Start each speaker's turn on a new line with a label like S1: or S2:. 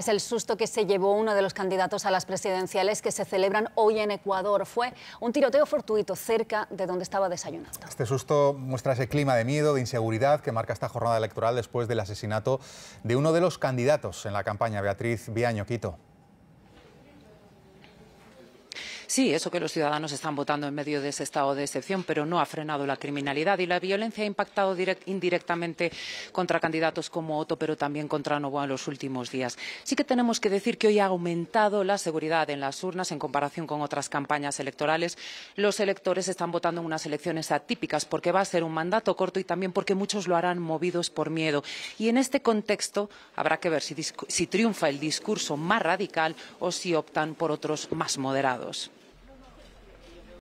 S1: Es el susto que se llevó uno de los candidatos a las presidenciales que se celebran hoy en Ecuador. Fue un tiroteo fortuito cerca de donde estaba desayunando.
S2: Este susto muestra ese clima de miedo, de inseguridad que marca esta jornada electoral después del asesinato de uno de los candidatos en la campaña, Beatriz Biaño, Quito.
S3: Sí, eso que los ciudadanos están votando en medio de ese estado de excepción, pero no ha frenado la criminalidad y la violencia ha impactado indirectamente contra candidatos como Otto, pero también contra Novoa en los últimos días. Sí que tenemos que decir que hoy ha aumentado la seguridad en las urnas en comparación con otras campañas electorales. Los electores están votando en unas elecciones atípicas porque va a ser un mandato corto y también porque muchos lo harán movidos por miedo. Y en este contexto
S4: habrá que ver si, si triunfa el discurso más radical o si optan por otros más moderados.